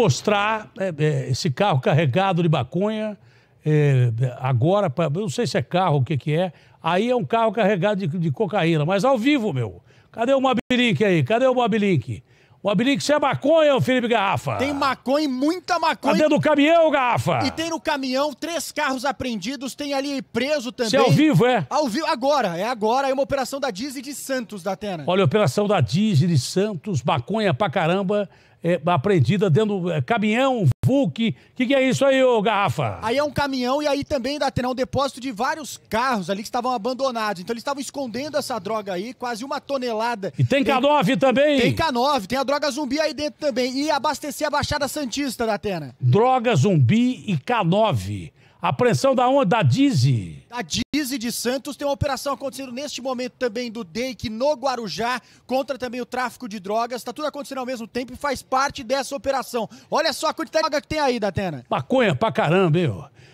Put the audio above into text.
mostrar é, é, esse carro carregado de maconha, é, agora, pra, eu não sei se é carro, o que, que é, aí é um carro carregado de, de cocaína, mas ao vivo, meu. Cadê o Moblink aí? Cadê o Moblink? O você é maconha, o Felipe Garrafa. Tem maconha, muita tá maconha. Tá dentro do caminhão, Garrafa. E tem no caminhão três carros apreendidos, tem ali preso também. Isso é ao vivo, é? Ao vivo, agora. É agora, é uma operação da Dizzy de Santos, da Atena. Olha, operação da Dizzy de Santos, maconha pra caramba, é, apreendida dentro do é, caminhão. O que, que, é isso aí, ô Garrafa? Aí é um caminhão e aí também dá um depósito de vários carros ali que estavam abandonados. Então eles estavam escondendo essa droga aí, quase uma tonelada. E tem K9 tem, também? Tem K9, tem a droga zumbi aí dentro também. E abastecer a Baixada Santista da Atena. Droga zumbi e K9. Apreensão da onda da Dizzy. A Dizzy de Santos. Tem uma operação acontecendo neste momento também do DEIC no Guarujá, contra também o tráfico de drogas. Está tudo acontecendo ao mesmo tempo e faz parte dessa operação. Olha só a quantidade de droga que tem aí, Datena. Maconha pra caramba, hein?